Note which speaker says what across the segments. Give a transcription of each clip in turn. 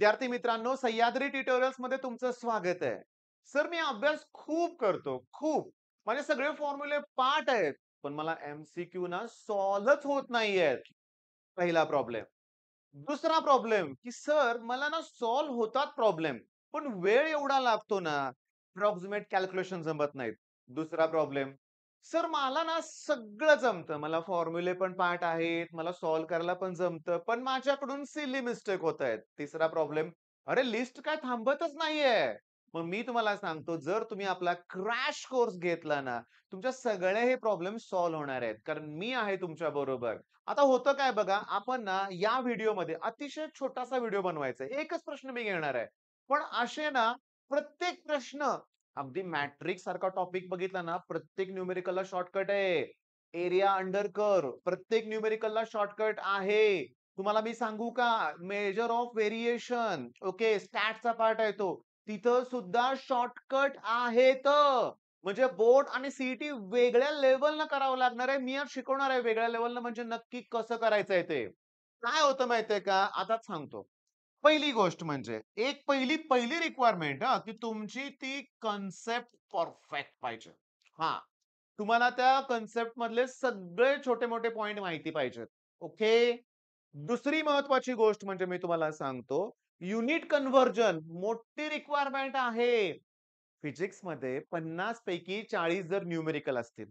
Speaker 1: विद्यार्थी मित्रांनो सह्याद्री ट्युटोरियल्स मध्ये तुमचं स्वागत आहे सर मी अभ्यास खूप करतो खूप माझे सगळे फॉर्म्युले पाठ आहेत पण मला एमसीक्यू ना सॉल्वच होत आहेत पहिला प्रॉब्लेम दुसरा प्रॉब्लेम की सर मला ना सॉल्व्ह होतात प्रॉब्लेम पण वेळ एवढा लागतो ना अप्रॉक्सिमेट कॅल्क्युलेशन जमत नाहीत दुसरा प्रॉब्लेम सर मला ना सगळं जमतं मला फॉर्म्युले पण पाठ आहेत मला सॉल्व्ह करायला पण जमतं पण माझ्याकडून सिली मिस्टेक होत आहेत तिसरा प्रॉब्लेम अरे लिस्ट काय थांबतच नाहीये मग मी तुम्हाला सांगतो जर तुम्ही आपला क्रॅश कोर्स घेतला ना तुमच्या सगळे हे प्रॉब्लेम सॉल्व्ह होणार आहेत कारण मी आहे तुमच्या बरोबर आता होतं काय बघा आपण ना या व्हिडिओमध्ये अतिशय छोटासा व्हिडिओ बनवायचा एकच प्रश्न मी घेणार आहे पण असे ना प्रत्येक प्रश्न अगदी मॅट्रिक सारखा टॉपिक बघितला ना प्रत्येक न्यूमेरिकलला शॉर्टकट आहे एरिया अंडर कर प्रत्येक न्यूमेरिकलला शॉर्टकट आहे तुम्हाला मी सांगू का मेजर ऑफ व्हेरिएशन ओके स्टॅटचा पार्ट आहे तो तिथं सुद्धा शॉर्टकट आहेत म्हणजे बोर्ड आणि सीईटी वेगळ्या लेवलनं करावं लागणार आहे मी आज शिकवणार आहे वेगळ्या लेवलनं म्हणजे नक्की कसं करायचं आहे ते काय होतं माहितीये का आताच सांगतो पहिली गोष्ट म्हणजे एक पहिली पहिली रिक्वायरमेंट हा की तुमची ती कन्सेप्ट परफेक्ट पाहिजे हा तुम्हाला त्या कन्सेप्ट मधले सगळे छोटे मोठे पॉइंट माहिती पाहिजेत ओके दुसरी महत्वाची गोष्ट म्हणजे मी तुम्हाला सांगतो युनिट कन्व्हर्जन मोठी रिक्वायरमेंट आहे फिजिक्स मध्ये पन्नास पैकी चाळीस जर न्यूमेरिकल असतील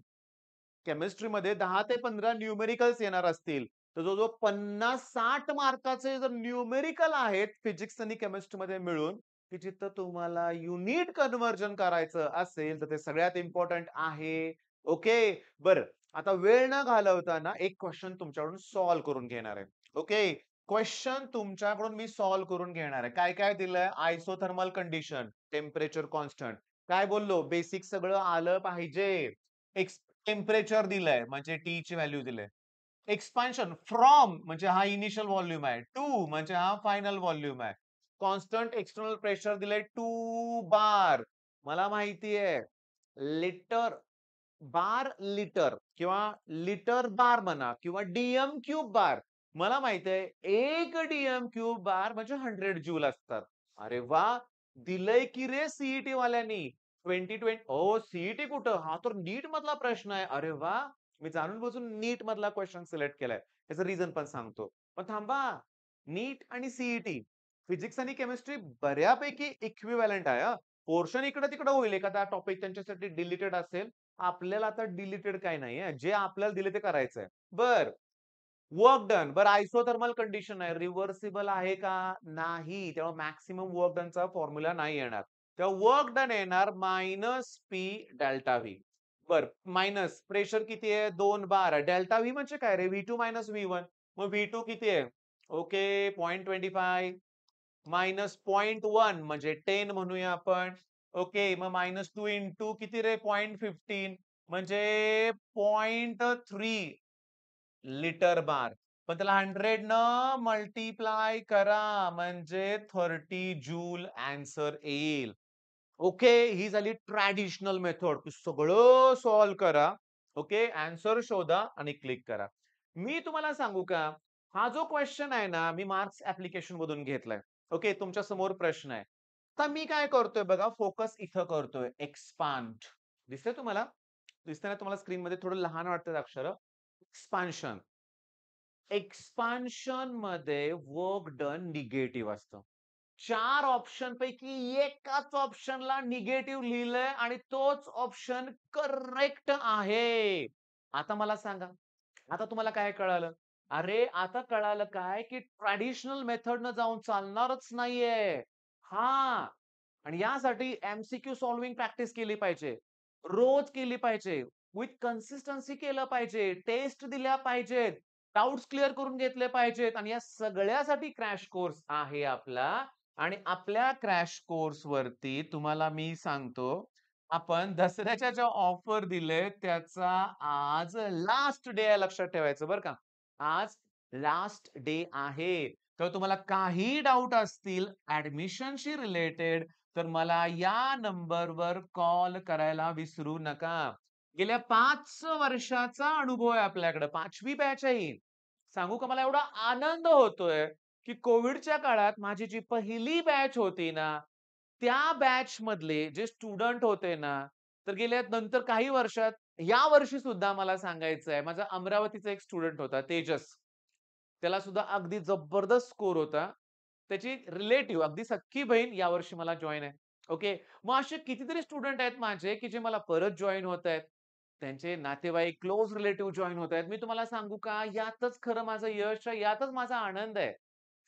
Speaker 1: केमिस्ट्रीमध्ये दहा ते पंधरा न्यूमेरिकल्स येणार असतील तर जो जो पन्नास साठ मार्काचे जर न्यूमेरिकल आहेत फिजिक्स आणि केमिस्ट्रीमध्ये मिळून की जिथं तुम्हाला युनिट कन्व्हर्जन करायचं असेल तर ते सगळ्यात इम्पॉर्टंट आहे ओके बर आता वेळ न घालवताना एक क्वेश्चन तुमच्याकडून सॉल्व्ह करून घेणार आहे ओके क्वेश्चन तुमच्याकडून मी सॉल्व्ह करून घेणार आहे काय काय दिलंय आयसोथर्मल कंडिशन टेम्परेचर कॉन्स्टंट काय बोललो बेसिक सगळं आलं पाहिजे टेम्परेचर दिलंय म्हणजे टी ची व्हॅल्यू दिलंय एक्सपान्शन फ्रॉम म्हणजे हा इनिशियल व्हॉल्यूम आहे टू म्हणजे हा फायनल व्हॉल्यूम आहे कॉन्स्टंट एक्सटर्नल प्रेशर दिले टू बार मला माहिती आहे लिटर बार लिटर किंवा लिटर बार म्हणा किंवा डीएम क्यूब बार मला माहित आहे एक डीएम क्यूब बार म्हणजे हंड्रेड ज्यूल असतात अरे वा दिलंय की रे सीईटी e वाल्यांनी ट्वेंटी ट्वेंटी ओ सीईटी e कुठं हा तर नीट मधला प्रश्न आहे अरे वा मी जाणून बसून नीट मधला क्वेश्चन सिलेक्ट केलाय त्याचं रिझन पण सांगतो पण थांबा नीट आणि सीईटी फिजिक्स e आणि केमिस्ट्री बऱ्यापैकी व्हॅलेंट आहे पोर्शन इकडे तिकडे होईल एखादा टॉपिक त्यांच्यासाठी डिलिटेड असेल आपल्याला आता डिलिटेड काय नाहीये जे आपल्याला दिले ते करायचंय बर वर्क डन बर आयसोथर्मल कंडिशन आहे रिव्हर्सिबल आहे का नाही तेव्हा मॅक्सिमम वर्क डनचा फॉर्म्युला नाही येणार तेव्हा वर्क डन येणार मायनस पी डेल्टा व्ही बर मायनस प्रेशर किती आहे दोन बार डेल्टा व्ही म्हणजे काय रे V two minus V one मग व्ही टू किती आहे okay point twenty five minus point one म्हणजे टेन म्हणूया आपण ओके मग मायनस टू इन टू किती रे पॉईंट फिफ्टीन म्हणजे पॉईंट थ्री लिटर बार पण त्याला हंड्रेड न मल्टिप्लाय करा म्हणजे थर्टी जूल आन्सर येईल ओके ही झाली ट्रॅडिशनल मेथड सगळं सॉल्व्ह करा ओके आन्सर शोधा आणि क्लिक करा मी तुम्हाला सांगू का हा जो क्वेश्चन आहे ना मी मार्क्स ऍप्लिकेशन मधून घेतलाय ओके तुमच्या समोर प्रश्न आहे आता मी काय करतोय बघा फोकस इथं करतोय एक्सपांड दिसतंय तुम्हाला दिसतंय ना तुम्हाला स्क्रीन मध्ये थोडं लहान वाटतं अक्षर एक्सपान्शन एक्सपान्शन मध्ये वर्क डन निगेटिव्ह असतं चार ऑप्शन पैकी एकाच ऑप्शनला निगेटिव्ह लिहिलंय आणि तोच ऑप्शन करेक्ट आहे आता मला सांगा आता तुम्हाला काय कळालं अरे आता कळालं काय की ट्रॅडिशनल न जाऊन चालणारच नाहीये हा आणि यासाठी एमसीक्यू सॉल्विंग प्रॅक्टिस केली पाहिजे रोज केली पाहिजे विथ कन्सिस्टन्सी केलं पाहिजे टेस्ट दिल्या पाहिजेत डाऊट्स क्लिअर करून घेतले पाहिजेत आणि या सगळ्यासाठी क्रॅश कोर्स आहे आपला आणि आपल्या क्रॅश कोर्स वरती तुम्हाला मी सांगतो आपण दसऱ्याच्या ज्या ऑफर दिले त्याचा आज लास्ट डे आहे लक्षात ठेवायचं बरं का आज लास्ट डे आहे तर तुम्हाला काही डाऊट असतील ऍडमिशनशी रिलेटेड तर मला या नंबरवर कॉल करायला विसरू नका गेल्या पाच वर्षाचा अनुभव आहे आपल्याकडे पाचवी बॅच आहे सांगू का मला एवढा आनंद होतोय की कोविडच्या काळात माझी जी पहिली बॅच होती ना त्या बॅच मधले जे स्टुडंट होते ना तर गेल्या नंतर काही वर्षात या वर्षी सुद्धा मला सांगायचं आहे माझा अमरावतीचा एक स्टुडंट होता तेजस त्याला सुद्धा अगदी जबरदस्त स्कोर होता त्याची रिलेटिव्ह अगदी सख्खी बहीण या वर्षी मला जॉईन आहे ओके मग असे कितीतरी स्टुडंट आहेत माझे की जे मला परत जॉईन होत आहेत त्यांचे नातेवाईक क्लोज रिलेटिव्ह जॉईन होत आहेत मी तुम्हाला सांगू का यातच खरं माझं यश आहे यातच माझा आनंद आहे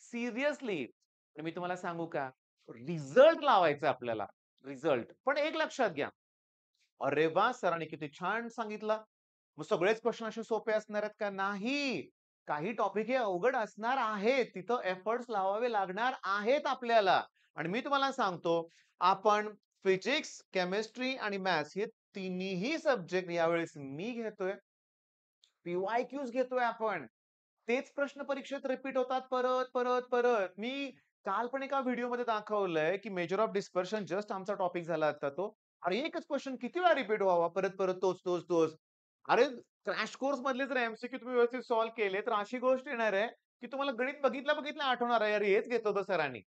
Speaker 1: सिरियसली मी तुम्हाला सांगू का रिझल्ट लावायचा आपल्याला रिझल्ट पण एक लक्षात घ्या अरे वा सरांनी किती छान सांगितलं मग सगळेच प्रश्न असे सोपे असणार आहेत का नाही काही टॉपिक हे अवघड असणार आहेत तिथं एफर्ट्स लावावे लागणार आहेत आपल्याला आणि मी तुम्हाला सांगतो आपण फिजिक्स केमिस्ट्री आणि मॅथ्स हे तिन्ही सब्जेक्ट यावेळेस मी घेतोय पीवाय क्यूज घेतोय आपण तेच प्रश्न परीक्षेत रिपीट होतात परत परत परत मी काल पण एका व्हिडिओमध्ये दाखवलंय की मेजर ऑफ डिस्पर्शन जस्ट आमचा टॉपिक झाला आता तो अरे एकच क्वेश्चन किती वेळा रिपीट व्हावा परत परत तोच तोच तोच अरे क्रॅश कोर्स मधले जर एमसीक्यू तुम्ही व्यवस्थित सॉल्व्ह केले तर अशी गोष्ट येणार आहे की तुम्हाला गणित बघितलं बघितलं आठवणार आहे अरे हेच घेत होतं सरांनी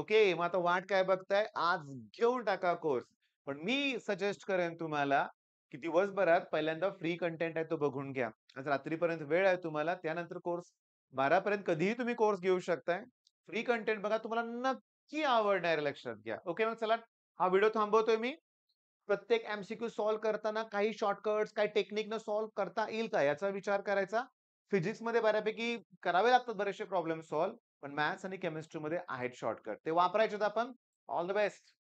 Speaker 1: ओके मग आता वाट काय बघताय आज घेऊन टाका कोर्स पण मी सजेस्ट करेन तुम्हाला की दिवसभरात पहिल्यांदा फ्री कंटेंट आहे तो बघून घ्या आज रात्रीपर्यंत वेळ आहे तुम्हाला त्यानंतर कोर्स बारापर्यंत कधीही तुम्ही कोर्स घेऊ शकताय फ्री कंटेंट बघा तुम्हाला नक्की आवडणार लक्षात घ्या ओके मग चला हा व्हिडिओ थांबवतोय मी प्रत्येक एमसीक्यू सॉल्व्ह करताना काही शॉर्टकट्स काही टेक्निक न सॉल्व्ह करता येईल का याचा विचार करायचा मध्ये बऱ्यापैकी करावे लागतात बरेचसे प्रॉब्लेम सॉल्व्ह पण मॅथ्स आणि केमिस्ट्रीमध्ये आहेत शॉर्टकट ते वापरायचे आपण ऑल द बेस्ट